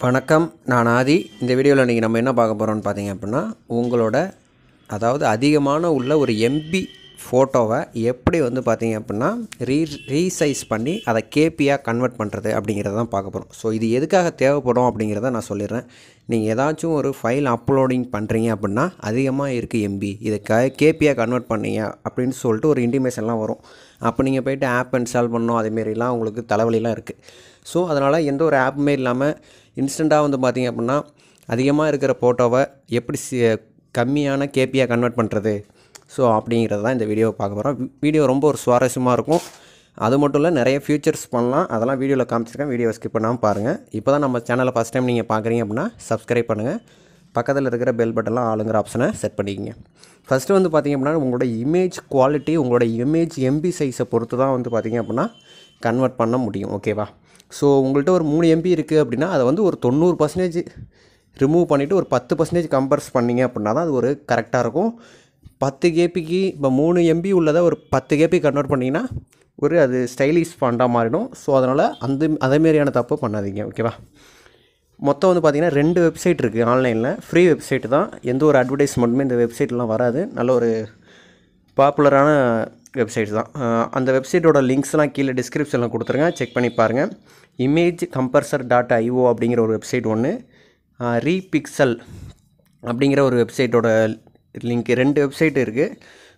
வணக்கம் நான் ஆதி இந்த வீடியோவில் நீங்கள் நம்ம என்ன பார்க்க போகிறோன்னு பார்த்தீங்க அப்படின்னா உங்களோட அதாவது அதிகமான உள்ள ஒரு எம்பி ஃபோட்டோவை எப்படி வந்து பார்த்தீங்க அப்படின்னா ரீ ரீசைஸ் பண்ணி அதை கேபியாக கன்வெர்ட் பண்ணுறது அப்படிங்கிறத தான் பார்க்க போகிறோம் ஸோ இது எதுக்காக தேவைப்படும் அப்படிங்கிறத நான் சொல்லிடுறேன் நீங்கள் ஏதாச்சும் ஒரு ஃபைல் அப்லோடிங் பண்ணுறீங்க அப்படின்னா அதிகமாக இருக்குது எம்பி இதை க கேபியாக கன்வெர்ட் பண்ணீங்க அப்படின்னு சொல்லிட்டு ஒரு இன்டிமேஷன்லாம் வரும் அப்போ நீங்கள் போய்ட்டு ஆப் இன்ஸ்டால் பண்ணோம் அதேமாரிலாம் உங்களுக்கு தலைவலிலாம் இருக்குது ஸோ அதனால் எந்த ஒரு ஆப்புமே இல்லாமல் இன்ஸ்டண்ட்டாக வந்து பார்த்திங்க அப்படின்னா அதிகமாக இருக்கிற ஃபோட்டோவை எப்படி கம்மியான கேபியாக கன்வெர்ட் பண்ணுறது ஸோ அப்படிங்கிறது தான் இந்த வீடியோவை பார்க்க போகிறோம் வீடியோ ரொம்ப ஒரு சுவாரஸ்யமாக இருக்கும் அது மட்டும் இல்லை நிறைய ஃபியூச்சர்ஸ் பண்ணலாம் அதெல்லாம் வீடியோவில் காமிச்சிருக்கேன் வீடியோ ஸ்கிப் பண்ணாமல் பாருங்கள் இப்போ தான் நம்ம சேனலை ஃபஸ்ட் டைம் நீங்கள் பார்க்குறீங்க அப்படின்னா சப்ஸ்கிரைப் பண்ணுங்கள் பக்கத்தில் இருக்கிற பெல் பட்டன்லாம் ஆளுங்கிற ஆப்ஷனை செட் பண்ணிக்கிங்க ஃபஸ்ட்டு வந்து பார்த்திங்க அப்படின்னா உங்களோட இமேஜ் குவாலிட்டி உங்களோட இமேஜ் எம்பி சைஸை பொறுத்து தான் வந்து பார்த்திங்க அப்படின்னா கன்வெர்ட் பண்ண முடியும் ஓகேவா ஸோ உங்கள்கிட்ட ஒரு மூணு எம்பி இருக்குது அப்படின்னா அதை வந்து ஒரு தொண்ணூறு பர்சன்டேஜ் ரிமூவ் பண்ணிவிட்டு ஒரு பத்து பர்சன்டேஜ் கம்பர்ஸ் பண்ணிங்க அப்படின்னா தான் அது ஒரு கரெக்டாக இருக்கும் பத்து கேபிக்கு இப்போ மூணு எம்பி உள்ளதை ஒரு பத்து கேபி கன்வெர்ட் பண்ணிங்கன்னா ஒரு அது ஸ்டைலிஷ் ஃபண்டாக மாறிடும் ஸோ அதனால் அந்த அதேமாரியான தப்பு பண்ணாதீங்க ஓகேவா மொத்தம் வந்து பார்த்திங்கன்னா ரெண்டு வெப்சைட் இருக்குது ஆன்லைனில் ஃப்ரீ வெப்சைட் தான் எந்த ஒரு அட்வர்டைஸ்மெண்ட்டுமே இந்த வெப்சைட்லாம் வராது நல்ல ஒரு பாப்புலரான வெப்சைட்ஸ் தான் அந்த வெப்சைட்டோட லிங்க்ஸ்லாம் கீழே டிஸ்கிரிப்ஷனில் கொடுத்துருங்க செக் பண்ணி பாருங்கள் இமேஜ் கம்பர்சர் டாட் ஐஓ அப்படிங்கிற ஒரு வெப்சைட் ஒன்று ரீபிக்சல் அப்படிங்கிற ஒரு வெப்சைட்டோட லிங்க் ரெண்டு வெப்சைட் இருக்குது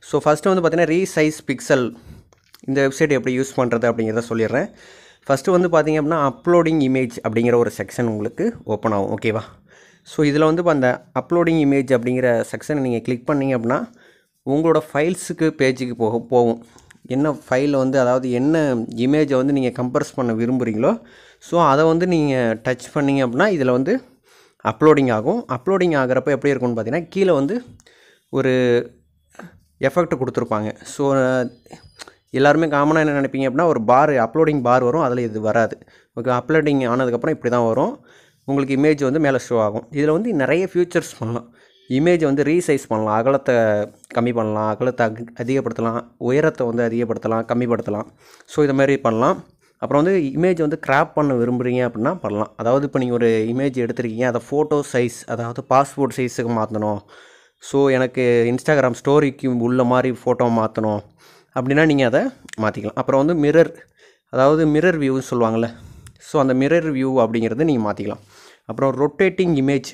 ஸோ ஃபஸ்ட்டு வந்து பார்த்தீங்கன்னா ரீசைஸ் பிக்சல் இந்த வெப்சைட் எப்படி யூஸ் பண்ணுறது அப்படிங்கிறத சொல்லிடுறேன் ஃபஸ்ட்டு வந்து பார்த்திங்க அப்படின்னா அப்லோடிங் இமேஜ் அப்படிங்கிற ஒரு செக்ஷன் உங்களுக்கு ஓப்பன் ஆகும் ஓகேவா ஸோ இதில் வந்து இப்போ அந்த அப்லோடிங் இமேஜ் அப்படிங்கிற செக்ஷனை நீங்கள் கிளிக் பண்ணிங்க அப்படின்னா உங்களோட ஃபைல்ஸுக்கு பேஜுக்கு போக போகும் என்ன ஃபைலில் வந்து அதாவது என்ன இமேஜை வந்து நீங்கள் கம்ப்ரஸ் பண்ண விரும்புகிறீங்களோ ஸோ அதை வந்து நீங்கள் டச் பண்ணிங்க அப்படின்னா இதில் வந்து அப்லோடிங் ஆகும் அப்லோடிங் ஆகிறப்ப எப்படி இருக்கும்னு பார்த்தீங்கன்னா கீழே வந்து ஒரு எஃபெக்ட் கொடுத்துருப்பாங்க ஸோ எல்லாருமே காமனாக என்ன நினைப்பீங்க அப்படின்னா ஒரு பார் அப்லோடிங் பார் வரும் அதில் இது வராது ஓகே அப்லோடிங் ஆனதுக்கப்புறம் இப்படி தான் வரும் உங்களுக்கு இமேஜ் வந்து மேலே ஷோ ஆகும் இதில் வந்து நிறைய ஃபியூச்சர்ஸ் பண்ணலாம் இமேஜை வந்து ரீசைஸ் பண்ணலாம் அகலத்தை கம்மி பண்ணலாம் அகலத்தை அதிகப்படுத்தலாம் உயரத்தை வந்து அதிகப்படுத்தலாம் கம்மிப்படுத்தலாம் ஸோ இதை மாதிரி பண்ணலாம் அப்புறம் வந்து இமேஜ் வந்து கிராப் பண்ண விரும்புகிறீங்க அப்படின்னா பண்ணலாம் அதாவது இப்போ நீங்கள் ஒரு இமேஜ் எடுத்துருக்கீங்க அதை ஃபோட்டோ சைஸ் அதாவது பாஸ்போர்ட் சைஸுக்கு மாற்றணும் ஸோ எனக்கு இன்ஸ்டாகிராம் ஸ்டோரிக்கு உள்ள மாதிரி ஃபோட்டோ மாற்றணும் அப்படின்னா நீங்கள் அதை மாற்றிக்கலாம் அப்புறம் வந்து மிரர் அதாவது மிரர் வியூன்னு சொல்லுவாங்கள்ல ஸோ அந்த மிரர் வியூ அப்படிங்கிறது நீங்கள் மாற்றிக்கலாம் அப்புறம் ரொட்டேட்டிங் இமேஜ்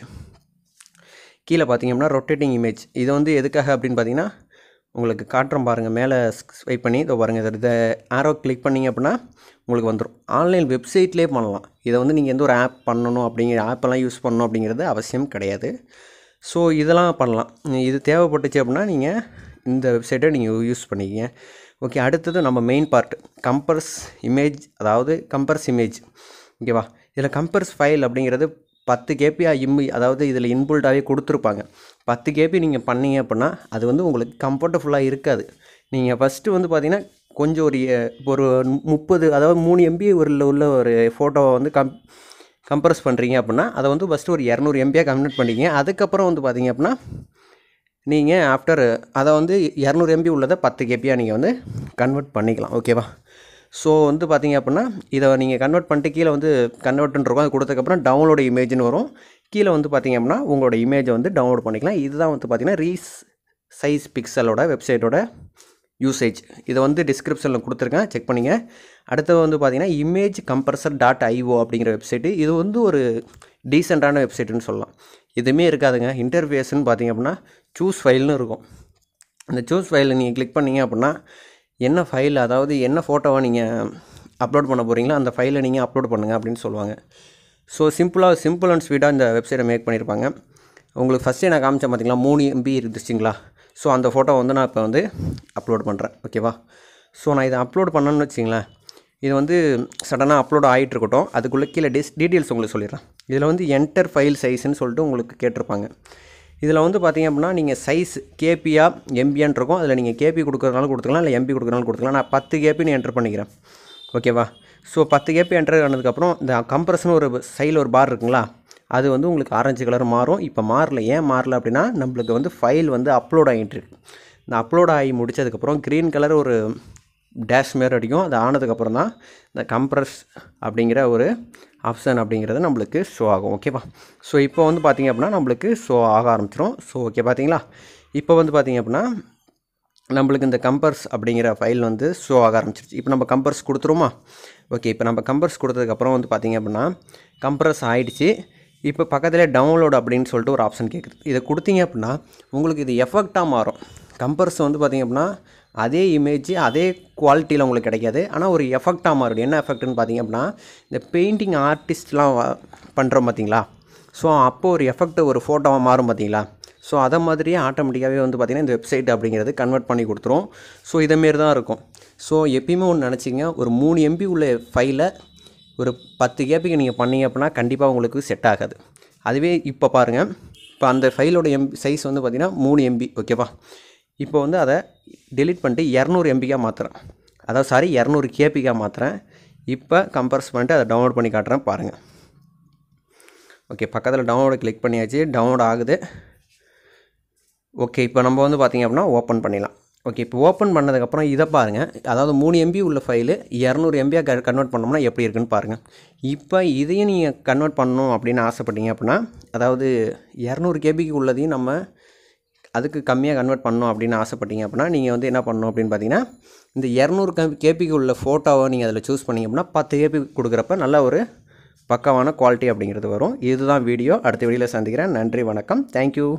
கீழே பார்த்திங்க அப்படின்னா ரொட்டேட்டிங் இமேஜ் இது வந்து எதுக்காக அப்படின்னு பார்த்தீங்கன்னா உங்களுக்கு காட்டுறோம் பாருங்கள் மேலே ஸ்வைப் பண்ணி இதை பாருங்கள் இதை இதை ஆரோ கிளிக் பண்ணிங்க அப்படின்னா உங்களுக்கு வந்துடும் ஆன்லைன் வெப்சைட்லேயே பண்ணலாம் இதை வந்து நீங்கள் எந்த ஒரு ஆப் பண்ணணும் அப்படிங்கிற ஆப்பெல்லாம் யூஸ் பண்ணணும் அப்படிங்கிறது அவசியம் கிடையாது ஸோ இதெல்லாம் பண்ணலாம் இது தேவைப்பட்டுச்சு அப்படின்னா நீங்கள் இந்த வெப்சைட்டை நீங்கள் யூஸ் பண்ணிக்கிங்க ஓகே அடுத்தது நம்ம மெயின் பார்ட் கம்பர்ஸ் இமேஜ் அதாவது கம்பர்ஸ் இமேஜ் ஓகேவா இதில் கம்பர்ஸ் ஃபைல் அப்படிங்கிறது பத்து கேபி இம்மி அதாவது இதில் இன்புல்டாகவே கொடுத்துருப்பாங்க பத்து கேபி நீங்கள் பண்ணீங்க அப்படின்னா அது வந்து உங்களுக்கு கம்ஃபர்டபுளாக இருக்காது நீங்கள் ஃபஸ்ட்டு வந்து பார்த்திங்கன்னா கொஞ்சம் ஒரு ஒரு முப்பது அதாவது மூணு எம்பி ஒரு உள்ள ஒரு ஃபோட்டோவை வந்து கம் கம்ப்ரஸ் பண்ணுறீங்க அப்படின்னா அதை வந்து ஃபஸ்ட்டு ஒரு இரநூறு எம்பியாக கம்ப்ளீட் பண்ணிங்க அதுக்கப்புறம் வந்து பார்த்திங்க அப்படின்னா நீங்கள் ஆஃப்டர் அதை வந்து இரநூறு எம்பி உள்ளதை பத்து கேபியாக நீங்கள் வந்து கன்வெர்ட் பண்ணிக்கலாம் ஓகேவா ஸோ வந்து பார்த்தீங்க அப்படின்னா இதை நீங்கள் கன்வெர்ட் பண்ணிட்டு கீழே வந்து கன்வெர்ட்னு இருக்கும் அது கொடுத்ததுக்கப்புறம் டவுன்லோடு இமேஜ்னு வரும் கீழே வந்து பார்த்திங்க அப்படின்னா உங்களோட இமேஜை வந்து டவுன்லோட் பண்ணிக்கலாம் இதுதான் வந்து பார்த்தீங்கன்னா ரீஸ் சைஸ் பிக்சலோட வெப்சைட்டோட யூசேஜ் இதை வந்து டிஸ்கிரிப்ஷனில் கொடுத்துருக்கேன் செக் பண்ணிங்க அடுத்தது வந்து பார்த்திங்கன்னா இமேஜ் கம்ப்ரஸர் டாட் ஐஓ அப்படிங்கிற வெப்சைட்டு இது வந்து ஒரு டீசெண்டான வெப்சைட்டுன்னு சொல்லலாம் எதுவுமே இருக்காதுங்க இன்டர்ஃபேஸ்ன்னு பார்த்திங்க அப்படின்னா சூஸ் ஃபைல்னு இருக்கும் அந்த சூஸ் ஃபைலில் நீங்கள் கிளிக் பண்ணிங்க அப்படின்னா என்ன ஃபைல் அதாவது என்ன ஃபோட்டோவை நீங்கள் அப்லோட் பண்ண போகிறீங்களோ அந்த ஃபைலை நீங்கள் அப்லோட் பண்ணுங்கள் அப்படின்னு சொல்லுவாங்க ஸோ சிம்பிளாக சிம்பிள் அண்ட் ஸ்வீட்டாக இந்த வெப்சைட்டை மேக் பண்ணியிருப்பாங்க உங்களுக்கு ஃபஸ்ட்டு நான் காமிச்சேன் பார்த்தீங்களா மூணு எம்பி இருந்துச்சுங்களா ஸோ அந்த ஃபோட்டோ வந்து நான் இப்போ வந்து அப்லோட் பண்ணுறேன் ஓகேவா ஸோ நான் இதை அப்லோட் பண்ணேன்னு வச்சிங்களேன் இது வந்து சடனாக அப்லோட் ஆகிட்டு இருக்கட்டும் அதுக்குள்ளே கீழே டிஸ் டீட்டெயில்ஸ் உங்களுக்கு சொல்லிடுறேன் இதில் வந்து என்டர் ஃபைல் சைஸ்ன்னு சொல்லிட்டு உங்களுக்கு கேட்டிருப்பாங்க இதில் வந்து பார்த்திங்க அப்படின்னா நீங்கள் சைஸ் கேபியா எம்பியான் இருக்கும் அதில் நீங்கள் கேபி கொடுக்குறதுனால கொடுத்துக்கலாம் இல்லை எம்பி கொடுக்குறதுனால கொடுத்துக்கலாம் நான் பத்து கேபி நீ என்ட்ரு பண்ணிக்கிறேன் ஓகேவா ஸோ பத்து கேபி என்டர் ஆனதுக்கப்புறம் இந்த கம்ப்ரஸ்னு ஒரு சைடில் ஒரு பார் இருக்குங்களா அது வந்து உங்களுக்கு ஆரஞ்சு கலர் மாறும் இப்போ மாறல ஏன் மாறல அப்படின்னா நம்மளுக்கு வந்து ஃபைல் வந்து அப்லோட் ஆகிட்டுருக்கு இந்த அப்லோட் ஆகி முடித்ததுக்கப்புறம் க்ரீன் கலர் ஒரு டேஷ் மாரி அடிக்கும் அது ஆனதுக்கப்புறம் தான் இந்த கம்ப்ரஸ் அப்படிங்கிற ஒரு ஆப்ஷன் அப்படிங்கிறது நம்மளுக்கு ஷோ ஆகும் ஓகேவா ஸோ இப்போ வந்து பார்த்திங்க அப்படின்னா நம்மளுக்கு ஷோ ஆக ஆரம்பிச்சிடும் ஸோ ஓகே பார்த்தீங்களா இப்போ வந்து பார்த்திங்க அப்படின்னா நம்மளுக்கு இந்த கம்பர்ஸ் அப்படிங்கிற ஃபைல் வந்து ஷோ ஆக ஆரம்பிச்சிருச்சு இப்போ நம்ம கம்பர்ஸ் கொடுத்துருமா ஓகே இப்போ நம்ம கம்பர்ஸ் கொடுத்ததுக்கப்புறம் வந்து பார்த்திங்க அப்படின்னா கம்ப்ரஸ் ஆகிடுச்சு இப்போ பக்கத்தில் டவுன்லோட் அப்படின்னு சொல்லிட்டு ஒரு ஆப்ஷன் கேட்குது இதை கொடுத்தீங்க அப்படின்னா உங்களுக்கு இது எஃபெக்டாக மாறும் கம்பர்ஸ் வந்து பார்த்திங்க அப்படின்னா அதே இமேஜ் அதே குவாலிட்டியில் உங்களுக்கு கிடைக்காது ஆனால் ஒரு எஃபெக்டாக மாறும் என்ன எஃபெக்ட்டுன்னு பார்த்தீங்க அப்படின்னா இந்த பெயிண்டிங் ஆர்டிஸ்ட்லாம் பண்ணுறோம் பார்த்தீங்களா ஸோ அப்போது ஒரு எஃபெக்ட் ஒரு ஃபோட்டோவாக மாறும் பார்த்தீங்களா ஸோ அதை மாதிரியே ஆட்டோமேட்டிக்காகவே வந்து பார்த்திங்கன்னா இந்த வெப்சைட் அப்படிங்கிறது கன்வெர்ட் பண்ணி கொடுத்துரும் ஸோ இதேமாரி தான் இருக்கும் ஸோ எப்பயுமே ஒன்று நினச்சிங்க ஒரு மூணு எம்பி உள்ள ஃபைலை ஒரு பத்து கேபிக்கு நீங்கள் பண்ணீங்க அப்படின்னா கண்டிப்பாக உங்களுக்கு செட் ஆகாது அதுவே இப்போ பாருங்கள் இப்போ அந்த ஃபைலோட எம் சைஸ் வந்து பார்த்திங்கன்னா மூணு எம்பி ஓகேவா இப்போ வந்து அதை டெலிட் பண்ணிட்டு இரநூறு எம்பிக்காக மாற்றுறேன் அதாவது சாரி இரநூறு கேபிக்காக மாற்றுறேன் இப்போ கம்பர்ஸ் பண்ணிட்டு அதை டவுன்லோட் பண்ணி காட்டுறேன் பாருங்கள் ஓகே பக்கத்தில் டவுன்லோடு கிளிக் பண்ணியாச்சு டவுன்லோட் ஆகுது ஓகே இப்போ நம்ம வந்து பார்த்திங்க அப்படின்னா ஓப்பன் பண்ணிடலாம் ஓகே இப்போ ஓப்பன் பண்ணதுக்கப்புறம் இதை பாருங்கள் அதாவது மூணு எம்பி உள்ள ஃபைலு இரநூறு எம்பியாக க கன்வெர்ட் பண்ணோம்னா எப்படி இருக்குன்னு பாருங்கள் இப்போ இதையும் நீங்கள் கன்வெர்ட் பண்ணணும் அப்படின்னு ஆசைப்பட்டீங்க அப்படின்னா அதாவது இரநூறு கேபிக்கு உள்ளதையும் நம்ம அதுக்கு கம்மியாக கன்வெர்ட் பண்ணணும் அப்படின்னு ஆசைப்பட்டீங்க அப்படின்னா நீங்கள் வந்து என்ன பண்ணணும் அப்படின்னு பார்த்தீங்கன்னா இந்த இரநூறு கம் கேபிக்கு உள்ள ஃபோட்டோவை நீங்கள் அதில் சூஸ் பண்ணிங்க அப்படின்னா பத்து கேபி கொடுக்குறப்ப நல்ல ஒரு பக்கமான குவாலிட்டி அப்படிங்கிறது வரும் இதுதான் வீடியோ அடுத்த வீடியோவில் சந்திக்கிறேன் நன்றி வணக்கம் தேங்க்யூ